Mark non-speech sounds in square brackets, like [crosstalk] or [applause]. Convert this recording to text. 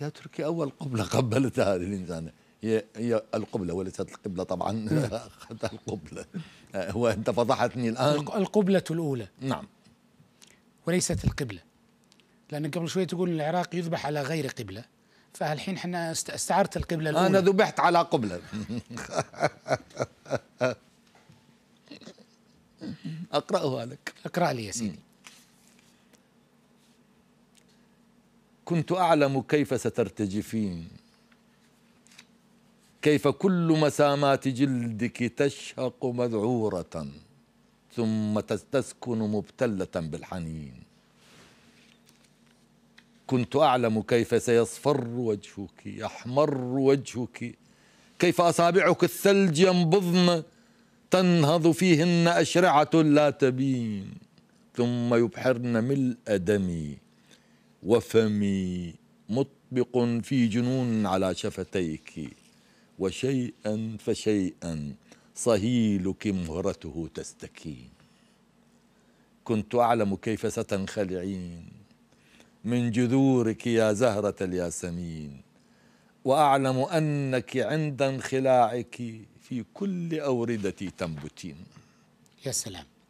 يا تركيا أول قبلة قبلتها هذه الإنسانة هي هي القبلة وليست القبلة طبعا نعم. [laughs] أخذت القبلة وأنت فضحتني الآن القبلة الأولى نعم وليست القبلة لأن قبل شوي تقول العراق يذبح على غير قبلة فالحين احنا استعرت القبلة الأولى أنا ذبحت على قبلة [laughs] أقرأها لك أقرأ لي يا سيدي كنت أعلم كيف سترتجفين كيف كل مسامات جلدك تشهق مذعورة ثم تستسكن مبتلة بالحنين كنت أعلم كيف سيصفر وجهك يحمر وجهك كيف أصابعك الثلج ينبضن تنهض فيهن أشرعة لا تبين ثم يبحرن ملء دمي وفمي مطبق في جنون على شفتيك وشيئا فشيئا صهيلك مهرته تستكين كنت أعلم كيف ستنخلعين من جذورك يا زهرة الياسمين وأعلم أنك عند انخلاعك في كل أوردتي تنبتين يا سلام